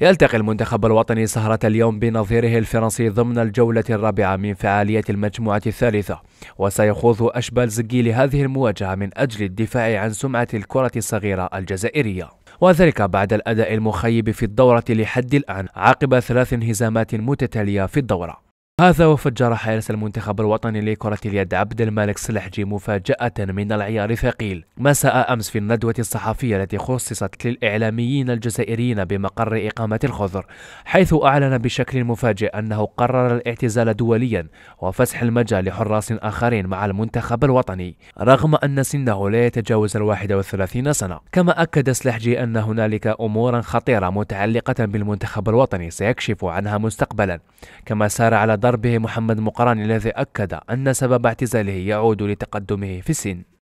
يلتقي المنتخب الوطني سهرة اليوم بنظيره الفرنسي ضمن الجولة الرابعة من فعالية المجموعة الثالثة وسيخوض أشبال زقي لهذه المواجهة من أجل الدفاع عن سمعة الكرة الصغيرة الجزائرية وذلك بعد الأداء المخيب في الدورة لحد الآن عقب ثلاث انهزامات متتالية في الدورة هذا وفجر حارس المنتخب الوطني لكرة اليد عبد الملك سلحجي مفاجأة من العيار ثقيل مساء أمس في الندوة الصحفية التي خصصت للإعلاميين الجزائريين بمقر إقامة الخضر حيث أعلن بشكل مفاجئ أنه قرر الاعتزال دوليا وفسح المجال لحراس آخرين مع المنتخب الوطني رغم أن سنه لا يتجاوز الواحد والثلاثين سنة كما أكد سلحجي أن هنالك أمورا خطيرة متعلقة بالمنتخب الوطني سيكشف عنها مستقبلا كما سار على ضربه محمد مقران الذي أكد أن سبب اعتزاله يعود لتقدمه في السن